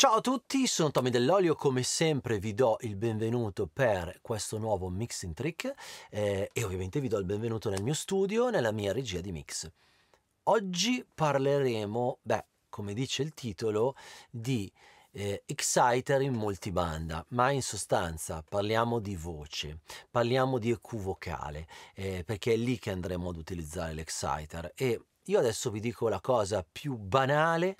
Ciao a tutti, sono Tommy Dell'Olio, come sempre vi do il benvenuto per questo nuovo mixing trick eh, e ovviamente vi do il benvenuto nel mio studio, nella mia regia di mix. Oggi parleremo, beh, come dice il titolo, di eh, exciter in multibanda, ma in sostanza parliamo di voce, parliamo di EQ vocale, eh, perché è lì che andremo ad utilizzare l'exciter e io adesso vi dico la cosa più banale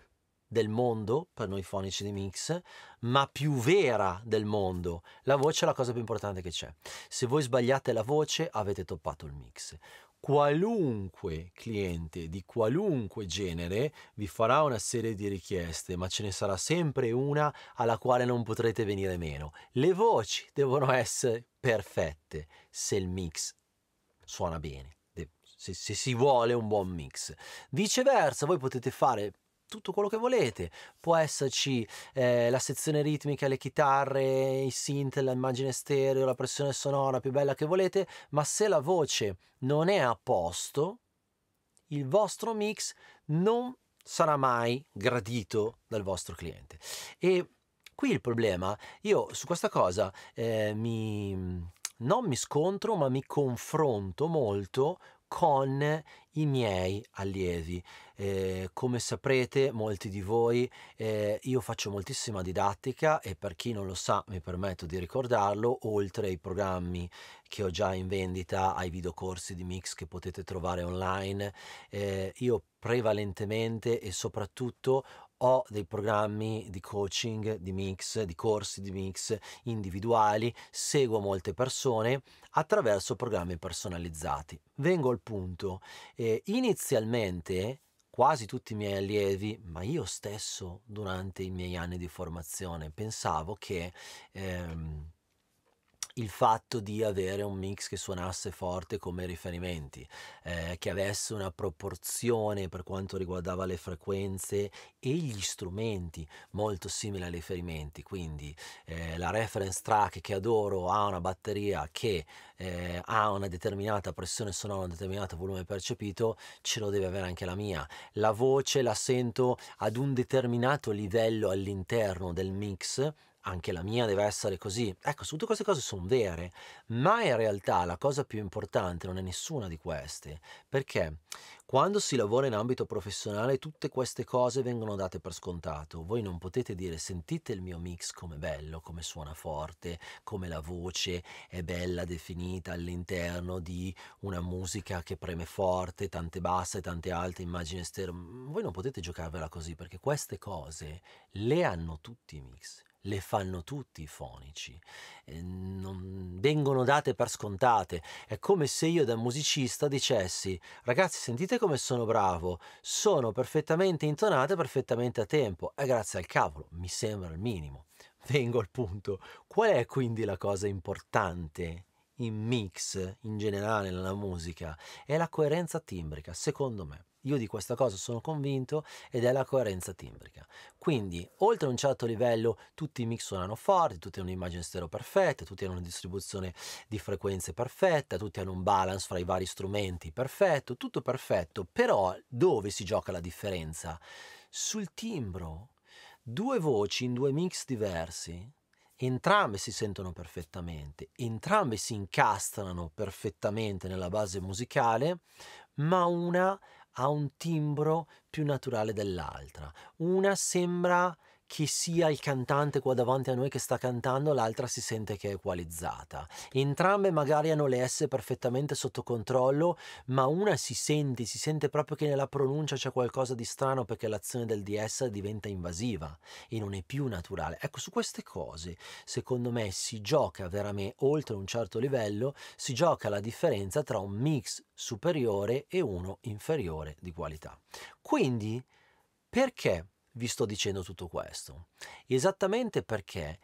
del mondo, per noi fonici di mix, ma più vera del mondo. La voce è la cosa più importante che c'è. Se voi sbagliate la voce, avete toppato il mix. Qualunque cliente di qualunque genere vi farà una serie di richieste, ma ce ne sarà sempre una alla quale non potrete venire meno. Le voci devono essere perfette se il mix suona bene. Se, se si vuole un buon mix. Viceversa, voi potete fare tutto quello che volete. Può esserci eh, la sezione ritmica, le chitarre, i synth, l'immagine stereo, la pressione sonora più bella che volete, ma se la voce non è a posto, il vostro mix non sarà mai gradito dal vostro cliente. E qui il problema, io su questa cosa eh, mi, non mi scontro, ma mi confronto molto con i miei allievi. Eh, come saprete molti di voi, eh, io faccio moltissima didattica e per chi non lo sa mi permetto di ricordarlo, oltre ai programmi che ho già in vendita, ai videocorsi di Mix che potete trovare online, eh, io prevalentemente e soprattutto ho dei programmi di coaching, di mix, di corsi di mix individuali, seguo molte persone attraverso programmi personalizzati. Vengo al punto, eh, inizialmente quasi tutti i miei allievi, ma io stesso durante i miei anni di formazione pensavo che... Ehm, il fatto di avere un mix che suonasse forte come riferimenti, eh, che avesse una proporzione per quanto riguardava le frequenze e gli strumenti molto simile ai riferimenti, quindi eh, la reference track che adoro ha una batteria che eh, ha una determinata pressione sonora, un determinato volume percepito, ce lo deve avere anche la mia. La voce la sento ad un determinato livello all'interno del mix anche la mia deve essere così. Ecco, tutte queste cose sono vere, ma in realtà la cosa più importante non è nessuna di queste, perché quando si lavora in ambito professionale tutte queste cose vengono date per scontato. Voi non potete dire sentite il mio mix come bello, come suona forte, come la voce è bella definita all'interno di una musica che preme forte, tante basse, tante alte, immagini esterne. Voi non potete giocarvela così perché queste cose le hanno tutti i mix le fanno tutti i fonici, eh, non vengono date per scontate. È come se io da musicista dicessi, ragazzi sentite come sono bravo, sono perfettamente intonato e perfettamente a tempo. E grazie al cavolo, mi sembra il minimo. Vengo al punto. Qual è quindi la cosa importante in mix, in generale nella musica? È la coerenza timbrica, secondo me. Io di questa cosa sono convinto ed è la coerenza timbrica. Quindi, oltre a un certo livello, tutti i mix suonano forti, tutti hanno un'immagine stereo perfetta, tutti hanno una distribuzione di frequenze perfetta, tutti hanno un balance fra i vari strumenti perfetto, tutto perfetto, però dove si gioca la differenza? Sul timbro. Due voci in due mix diversi entrambe si sentono perfettamente, entrambe si incastrano perfettamente nella base musicale, ma una ha un timbro più naturale dell'altra. Una sembra chi sia il cantante qua davanti a noi che sta cantando, l'altra si sente che è equalizzata. Entrambe magari hanno le S perfettamente sotto controllo, ma una si sente, si sente proprio che nella pronuncia c'è qualcosa di strano perché l'azione del DS diventa invasiva e non è più naturale. Ecco, su queste cose, secondo me, si gioca veramente oltre un certo livello, si gioca la differenza tra un mix superiore e uno inferiore di qualità. Quindi, perché? vi sto dicendo tutto questo? Esattamente perché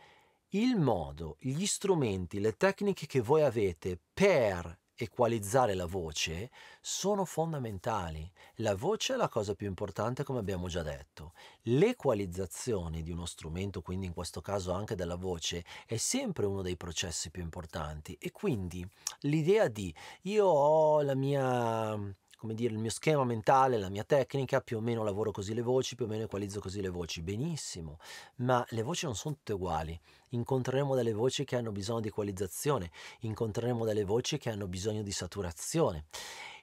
il modo, gli strumenti, le tecniche che voi avete per equalizzare la voce sono fondamentali. La voce è la cosa più importante come abbiamo già detto. L'equalizzazione di uno strumento, quindi in questo caso anche della voce, è sempre uno dei processi più importanti e quindi l'idea di io ho la mia come dire, il mio schema mentale, la mia tecnica, più o meno lavoro così le voci, più o meno equalizzo così le voci. Benissimo, ma le voci non sono tutte uguali. Incontreremo delle voci che hanno bisogno di equalizzazione, incontreremo delle voci che hanno bisogno di saturazione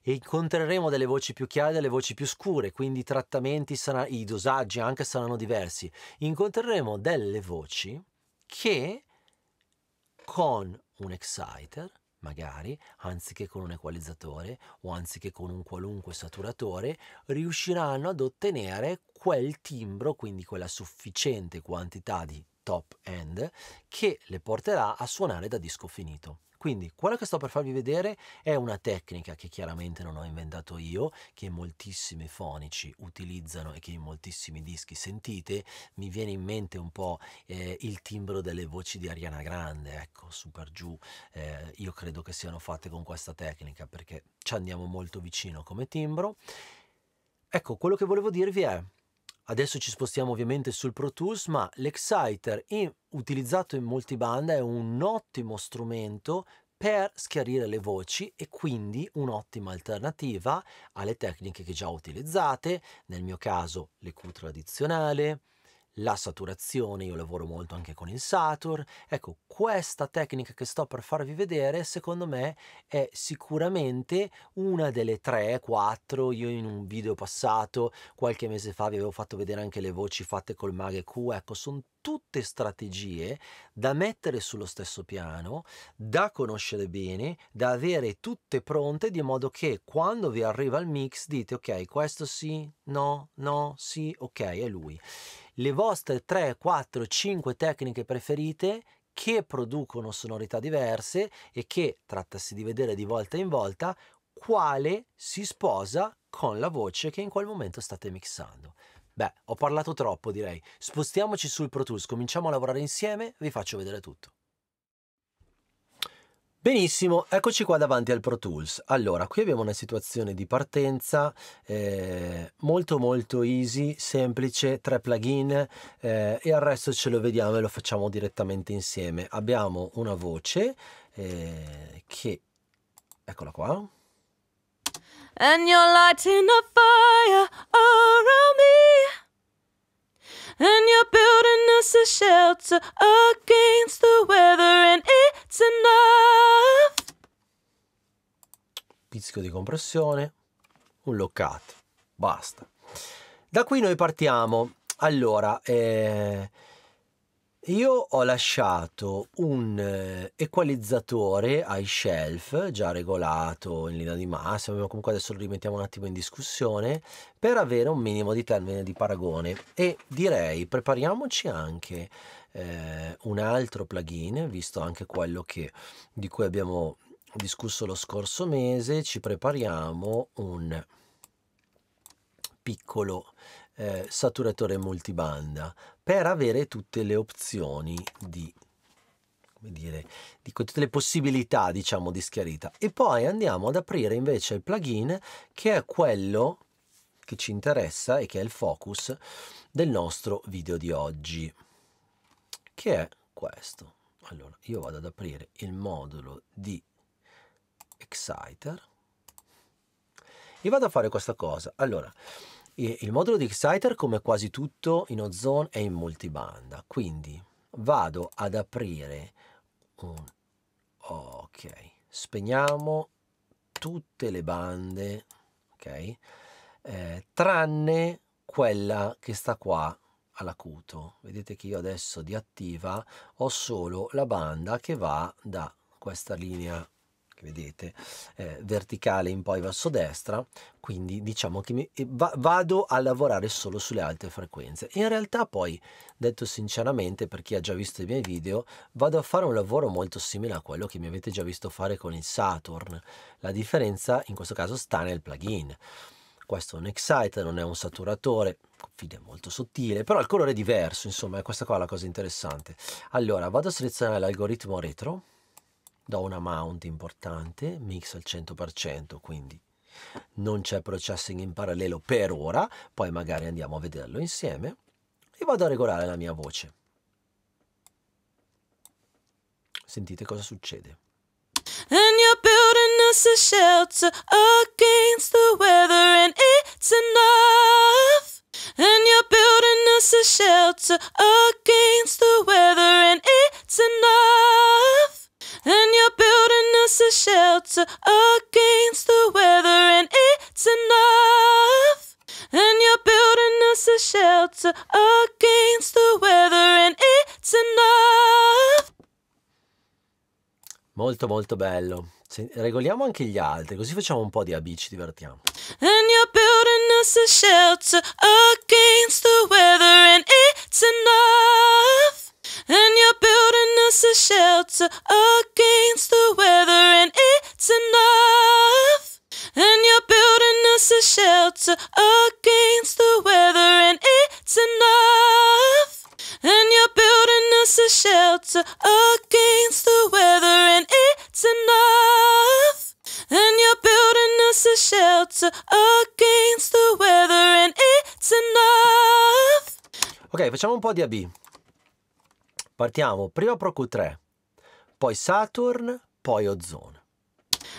e incontreremo delle voci più chiare e delle voci più scure, quindi i trattamenti, sarà, i dosaggi anche saranno diversi. Incontreremo delle voci che con un exciter magari, anziché con un equalizzatore o anziché con un qualunque saturatore, riusciranno ad ottenere quel timbro, quindi quella sufficiente quantità di top end che le porterà a suonare da disco finito. Quindi quello che sto per farvi vedere è una tecnica che chiaramente non ho inventato io, che moltissimi fonici utilizzano e che in moltissimi dischi sentite. Mi viene in mente un po' eh, il timbro delle voci di Ariana Grande, ecco, super giù. Eh, io credo che siano fatte con questa tecnica perché ci andiamo molto vicino come timbro. Ecco, quello che volevo dirvi è Adesso ci spostiamo ovviamente sul Pro Tools, ma l'Exciter in, utilizzato in molti è un ottimo strumento per schiarire le voci e quindi un'ottima alternativa alle tecniche che già utilizzate, nel mio caso l'EQ tradizionale, la saturazione, io lavoro molto anche con il Satur. Ecco, questa tecnica che sto per farvi vedere, secondo me, è sicuramente una delle tre, quattro. Io in un video passato, qualche mese fa, vi avevo fatto vedere anche le voci fatte col Mage Q. Ecco, sono tutte strategie da mettere sullo stesso piano, da conoscere bene, da avere tutte pronte di modo che quando vi arriva il mix dite ok, questo sì, no, no, sì, ok, è lui. Le vostre 3, 4, 5 tecniche preferite che producono sonorità diverse e che, trattasi di vedere di volta in volta, quale si sposa con la voce che in quel momento state mixando. Beh, ho parlato troppo direi. Spostiamoci sul Pro Tools, cominciamo a lavorare insieme, vi faccio vedere tutto. Benissimo, eccoci qua davanti al Pro Tools. Allora, qui abbiamo una situazione di partenza eh, molto molto easy, semplice, tre plugin eh, e al resto ce lo vediamo e lo facciamo direttamente insieme. Abbiamo una voce eh, che, eccola qua, and you're lighting a fire around me, and you're building us a shelter against the weather, and it's enough. Pizzico di compressione, un lockato, basta. Da qui noi partiamo. Allora, eh, io ho lasciato un eh, equalizzatore ai shelf già regolato in linea di massima, comunque adesso lo rimettiamo un attimo in discussione per avere un minimo di termine di paragone e direi prepariamoci anche eh, un altro plugin, visto anche quello che, di cui abbiamo discusso lo scorso mese, ci prepariamo un piccolo eh, saturatore multibanda per avere tutte le opzioni di come dire, di tutte le possibilità, diciamo, di schiarita. E poi andiamo ad aprire invece il plugin che è quello che ci interessa e che è il focus del nostro video di oggi, che è questo. Allora, io vado ad aprire il modulo di Exciter e vado a fare questa cosa. Allora, il modulo di Exciter, come quasi tutto in Ozone, è in multibanda, quindi vado ad aprire un... Ok, spegniamo tutte le bande, ok? Eh, tranne quella che sta qua all'acuto. Vedete che io adesso di attiva ho solo la banda che va da questa linea che vedete eh, verticale in poi verso destra quindi diciamo che mi, eh, va, vado a lavorare solo sulle alte frequenze in realtà poi detto sinceramente per chi ha già visto i miei video vado a fare un lavoro molto simile a quello che mi avete già visto fare con il Saturn la differenza in questo caso sta nel plugin questo è un exciter, non è un saturatore, è molto sottile, però il colore è diverso, insomma, è questa qua la cosa interessante. Allora, vado a selezionare l'algoritmo retro, do una mount importante, mix al 100%, quindi non c'è processing in parallelo per ora, poi magari andiamo a vederlo insieme e vado a regolare la mia voce. Sentite cosa succede. And you're building us a shelter against the weather and it's enough. And you're building us a shelter against the weather and it's enough. And you're building us a shelter against the weather, and it's enough. And you're building us a shelter against the weather, and it's enough. Molto, molto bello. Regoliamo anche gli altri, così facciamo un po' di ABC, divertiamo. And you're building us a shelter against the weather, and it's enough. And you're building us a shelter against against the weather and it's enough. And you're building us a shelter against the weather and it's enough. And you're building us a shelter against the weather and it's enough. Ok, facciamo un po' di AB. Partiamo prima Pro Q3, poi Saturn, poi Ozone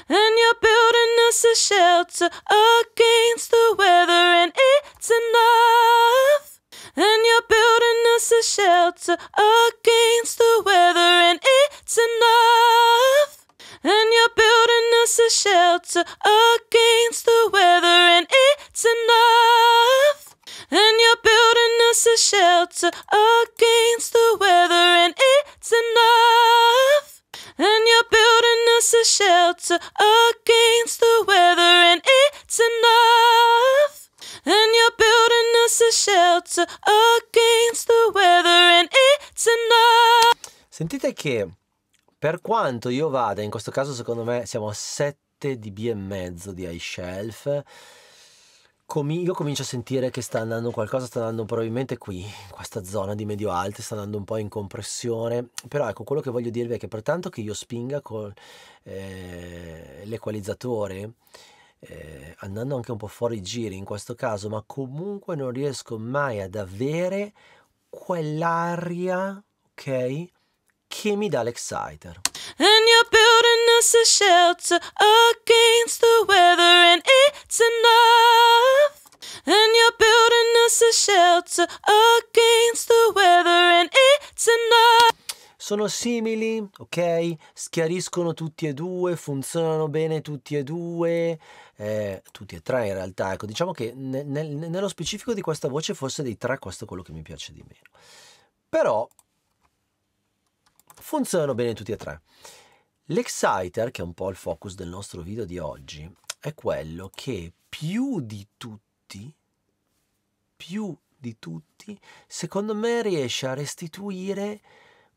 And you're building us a shelter against the weather, and it's enough. And you're building us a shelter against the weather, and it's enough. And you're building us a shelter against the weather, and it's enough. And you're building us a shelter against the weather, and it's enough. And you're building us a shelter against the weather, and it's enough. And you're building us a shelter against the weather, and it's enough. Sentite che per quanto io vada, in questo caso secondo me siamo a 7 dB e mezzo di iShelf. shelf comi- io comincio a sentire che sta andando qualcosa, sta andando probabilmente qui, in questa zona di medio alte, sta andando un po' in compressione, però ecco quello che voglio dirvi è che pertanto che io spinga con eh, l'equalizzatore, eh, andando anche un po' fuori giri in questo caso, ma comunque non riesco mai ad avere quell'aria, ok, che mi dà l'exciter. And is a shelter against the weather, and it's enough. And you're building us a shelter against the weather, and it's enough. Sono simili, ok? Schiariscono tutti e due, funzionano bene tutti e due, eh, tutti e tre in realtà. Ecco, diciamo che nel, nel, nello specifico di questa voce, forse dei tre, questo è quello che mi piace di meno. Però funzionano bene tutti e tre. L'exciter, che è un po' il focus del nostro video di oggi, è quello che più di tutti, più di tutti, secondo me riesce a restituire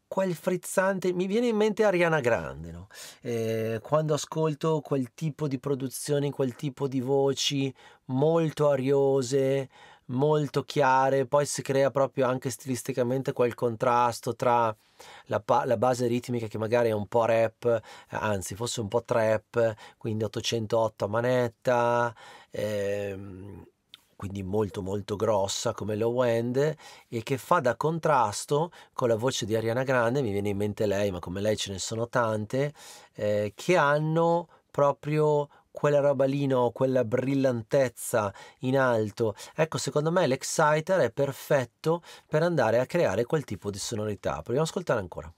quel frizzante, mi viene in mente Ariana Grande, no? eh, quando ascolto quel tipo di produzioni, quel tipo di voci molto ariose, molto chiare, poi si crea proprio anche stilisticamente quel contrasto tra la, la, base ritmica che magari è un po' rap, anzi forse un po' trap, quindi 808 a manetta, ehm, quindi molto molto grossa come low end e che fa da contrasto con la voce di Ariana Grande, mi viene in mente lei, ma come lei ce ne sono tante, eh, che hanno proprio quella roba lì, no, quella brillantezza in alto. Ecco, secondo me l'exciter è perfetto per andare a creare quel tipo di sonorità. Proviamo ad ascoltare ancora.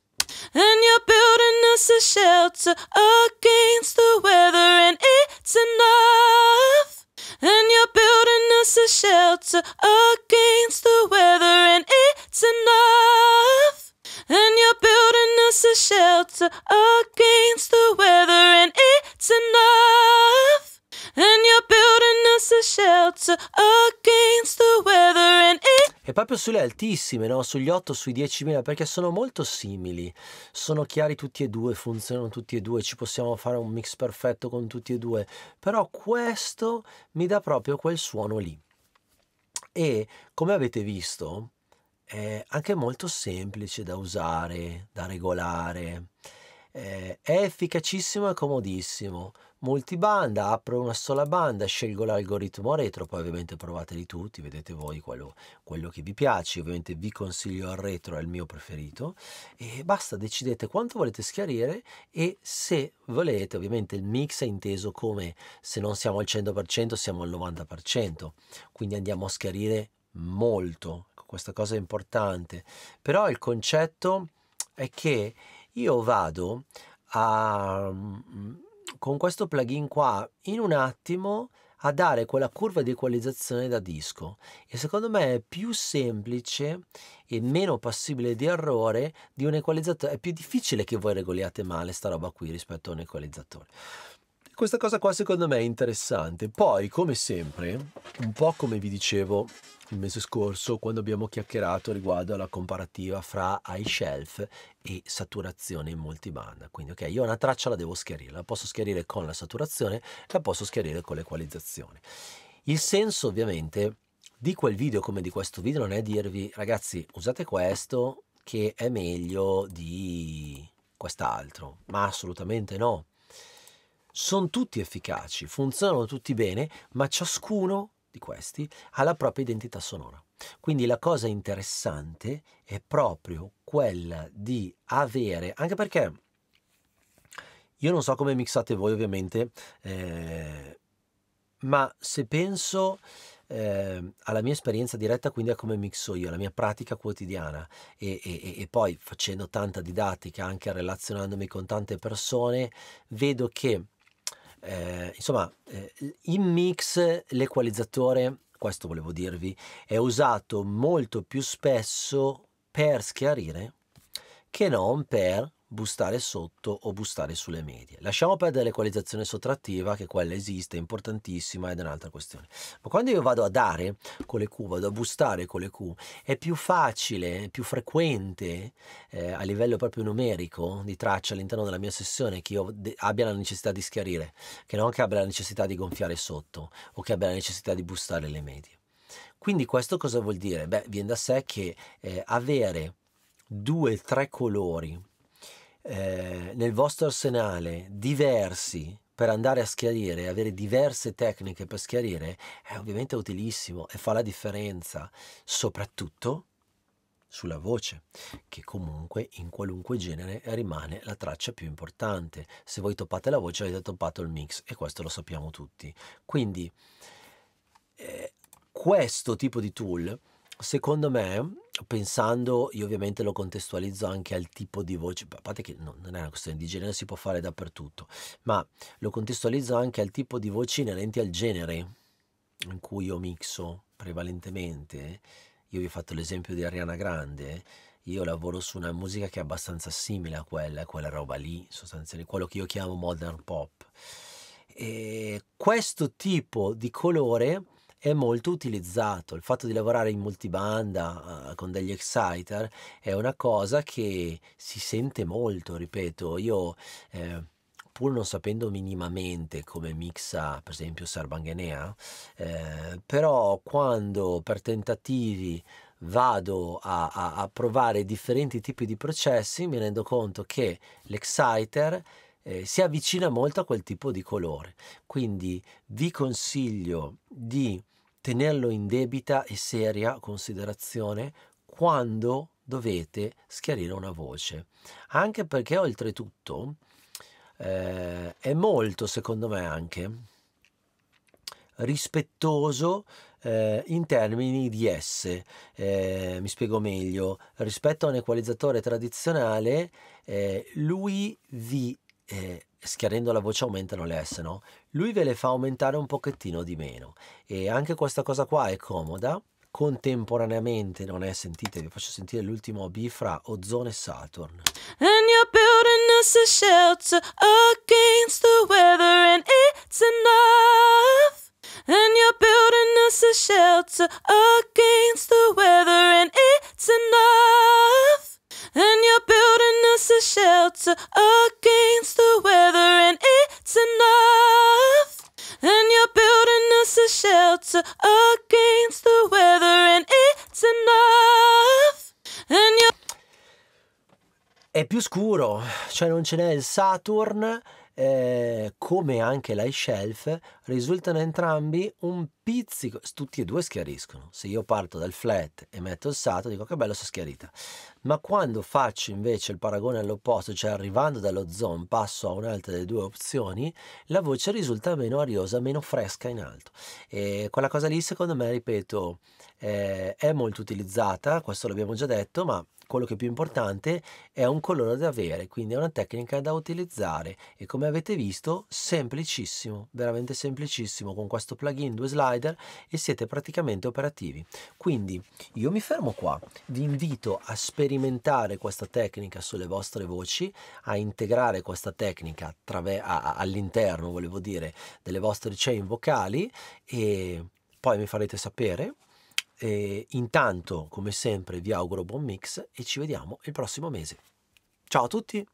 And you're building us a shelter against the weather, and it's enough. And you're building us a shelter against the weather, and it's enough. And you're building us a shelter against the weather, and it's It's enough. And you're building us a shelter against the weather and it... E proprio sulle altissime, no? sugli 8, sui 10.000, perché sono molto simili. Sono chiari tutti e due, funzionano tutti e due, ci possiamo fare un mix perfetto con tutti e due. Però questo mi dà proprio quel suono lì. E come avete visto, è anche molto semplice da usare, da regolare eh, è efficacissimo e comodissimo. Multibanda, apro una sola banda, scelgo l'algoritmo retro, poi ovviamente provateli tutti, vedete voi quello, quello che vi piace, ovviamente vi consiglio il retro, è il mio preferito, e basta, decidete quanto volete schiarire e se volete, ovviamente il mix è inteso come se non siamo al 100% siamo al 90%, quindi andiamo a schiarire molto, questa cosa è importante, però il concetto è che io vado a, mm, con questo plugin qua in un attimo a dare quella curva di equalizzazione da disco e secondo me è più semplice e meno passibile di errore di un equalizzatore è più difficile che voi regoliate male sta roba qui rispetto a un equalizzatore questa cosa qua secondo me è interessante poi come sempre un po' come vi dicevo il mese scorso quando abbiamo chiacchierato riguardo alla comparativa fra high shelf e saturazione in multiband. Quindi ok, io una traccia la devo schiarire, la posso schiarire con la saturazione, la posso schiarire con l'equalizzazione. Il senso ovviamente di quel video come di questo video non è dirvi ragazzi usate questo che è meglio di quest'altro, ma assolutamente no. Sono tutti efficaci, funzionano tutti bene, ma ciascuno di questi ha la propria identità sonora. Quindi la cosa interessante è proprio quella di avere, anche perché io non so come mixate voi ovviamente, eh, ma se penso eh, alla mia esperienza diretta, quindi a come mixo io, alla mia pratica quotidiana e, e, e poi facendo tanta didattica, anche relazionandomi con tante persone, vedo che eh, insomma, eh, in mix l'equalizzatore, questo volevo dirvi, è usato molto più spesso per schiarire che non per bustare sotto o bustare sulle medie. Lasciamo perdere l'equalizzazione sottrattiva, che quella esiste, è importantissima ed è un'altra questione. Ma quando io vado a dare con le Q, vado a bustare con le Q, è più facile, più frequente eh, a livello proprio numerico di traccia all'interno della mia sessione che io abbia la necessità di schiarire, che non che abbia la necessità di gonfiare sotto o che abbia la necessità di bustare le medie. Quindi questo cosa vuol dire? Beh, viene da sé che eh, avere due, tre colori eh, nel vostro arsenale diversi per andare a schiarire, avere diverse tecniche per schiarire, è ovviamente utilissimo e fa la differenza, soprattutto sulla voce, che comunque in qualunque genere rimane la traccia più importante. Se voi toppate la voce avete toppato il mix e questo lo sappiamo tutti. Quindi eh, questo tipo di tool secondo me, pensando, io ovviamente lo contestualizzo anche al tipo di voce, a parte che non è una questione di genere, si può fare dappertutto, ma lo contestualizzo anche al tipo di voci inerenti al genere in cui io mixo prevalentemente. Io vi ho fatto l'esempio di Ariana Grande, io lavoro su una musica che è abbastanza simile a quella, quella roba lì, sostanzialmente, quello che io chiamo modern pop. E questo tipo di colore è molto utilizzato. Il fatto di lavorare in multibanda uh, con degli exciter è una cosa che si sente molto, ripeto, io eh, pur non sapendo minimamente come mixa per esempio Sarbanghenea, eh, però quando per tentativi vado a, a, a provare differenti tipi di processi mi rendo conto che l'exciter eh, si avvicina molto a quel tipo di colore. Quindi vi consiglio di tenerlo in debita e seria considerazione quando dovete schiarire una voce. Anche perché oltretutto eh, è molto, secondo me, anche rispettoso eh, in termini di S. Eh, mi spiego meglio, rispetto a un equalizzatore tradizionale, eh, lui vi eh, schiarendo la voce aumentano le S, no? Lui ve le fa aumentare un pochettino di meno e anche questa cosa qua è comoda. Contemporaneamente non è, sentite, vi faccio sentire l'ultimo B fra Ozone e Saturn. And you're building us a shelter against the weather and it's enough. And you're building us a shelter against the weather and it's enough. And you're building us a shelter against the weather, and it's enough. And you're building us a shelter against the weather, and it's enough. And you're... È più scuro, cioè non ce n'è il Saturn, eh, come anche l'iShelf, risultano entrambi un pizzico, tutti e due schiariscono. Se io parto dal flat e metto il sato, dico che bello si schiarita. Ma quando faccio invece il paragone all'opposto, cioè arrivando dallo zone passo a un'altra delle due opzioni, la voce risulta meno ariosa, meno fresca in alto. E quella cosa lì, secondo me, ripeto, eh, è molto utilizzata, questo l'abbiamo già detto, ma quello che è più importante è un colore da avere, quindi è una tecnica da utilizzare e come avete visto semplicissimo, veramente semplicissimo con questo plugin due slide slider e siete praticamente operativi. Quindi io mi fermo qua, vi invito a sperimentare questa tecnica sulle vostre voci, a integrare questa tecnica all'interno, volevo dire, delle vostre chain vocali e poi mi farete sapere. E intanto, come sempre, vi auguro buon mix e ci vediamo il prossimo mese. Ciao a tutti!